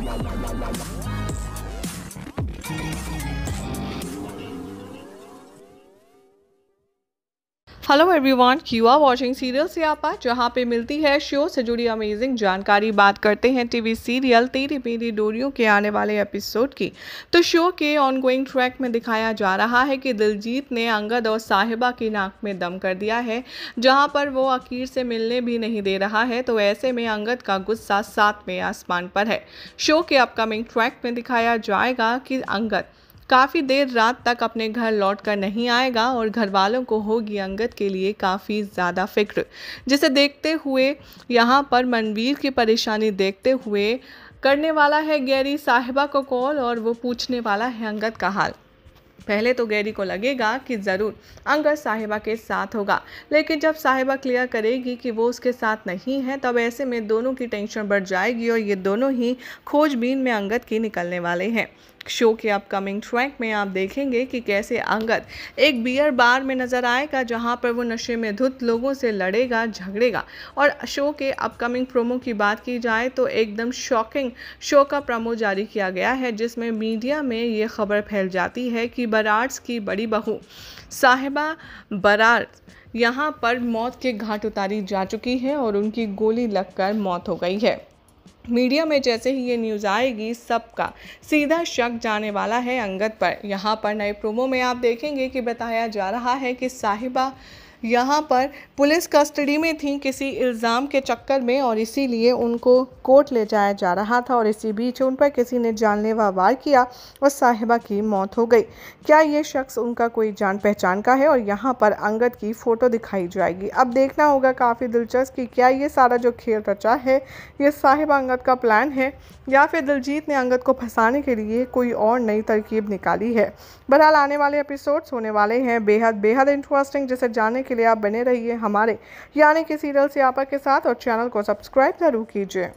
わあ hello everyone you are watching serial से आपा जहाँ पे मिलती है शो से जुड़ी अमेजिंग जानकारी बात करते हैं टीवी सीरियल तेरी मेरी डोरियों के आने वाले एपिसोड की तो शो के ऑनगोइंग ट्रैक में दिखाया जा रहा है कि दिलजीत ने अंगद और साहिबा की नाक में दम कर दिया है जहाँ पर वो अकीर से मिलने भी नहीं दे रहा है तो ऐसे में अंगद का गुस्सा सातवें आसमान पर है शो के अपकमिंग ट्रैक में दिखाया जाएगा कि अंगद काफ़ी देर रात तक अपने घर लौट कर नहीं आएगा और घर वालों को होगी अंगद के लिए काफ़ी ज़्यादा फिक्र जिसे देखते हुए यहाँ पर मनवीर की परेशानी देखते हुए करने वाला है गैरी साहिबा को कॉल और वो पूछने वाला है अंगद का हाल पहले तो गैरी को लगेगा कि ज़रूर अंगद साहिबा के साथ होगा लेकिन जब साहिबा क्लियर करेगी कि वो उसके साथ नहीं है तब ऐसे में दोनों की टेंशन बढ़ जाएगी और ये दोनों ही खोजबीन में अंगद की निकलने वाले हैं शो के अपकमिंग ट्रैक में आप देखेंगे कि कैसे अंगद एक बियर बार में नज़र आएगा जहां पर वो नशे में धुत लोगों से लड़ेगा झगड़ेगा और शो के अपकमिंग प्रोमो की बात की जाए तो एकदम शॉकिंग शो का प्रोमो जारी किया गया है जिसमें मीडिया में ये खबर फैल जाती है कि बराड्स की बड़ी बहू साहिबा बरार यहाँ पर मौत के घाट उतारी जा चुकी है और उनकी गोली लगकर मौत हो गई है मीडिया में जैसे ही ये न्यूज़ आएगी सबका सीधा शक जाने वाला है अंगद पर यहाँ पर नए प्रोमो में आप देखेंगे कि बताया जा रहा है कि साहिबा यहाँ पर पुलिस कस्टडी में थी किसी इल्ज़ाम के चक्कर में और इसीलिए उनको कोर्ट ले जाया जा रहा था और इसी बीच उन पर किसी ने जानलेवा वार किया और साहिबा की मौत हो गई क्या ये शख्स उनका कोई जान पहचान का है और यहाँ पर अंगद की फ़ोटो दिखाई जाएगी अब देखना होगा काफ़ी दिलचस्प कि क्या ये सारा जो खेल रचा है ये साहिबा अंगद का प्लान है या फिर दिलजीत ने अंगद को फंसाने के लिए कोई और नई तरकीब निकाली है बहरहाल आने वाले एपिसोड्स होने वाले हैं बेहद बेहद इंटरेस्टिंग जिसे जानने के के लिए आप बने रहिए हमारे यानी कि सीरियल सियापा के साथ और चैनल को सब्सक्राइब ज़रूर कीजिए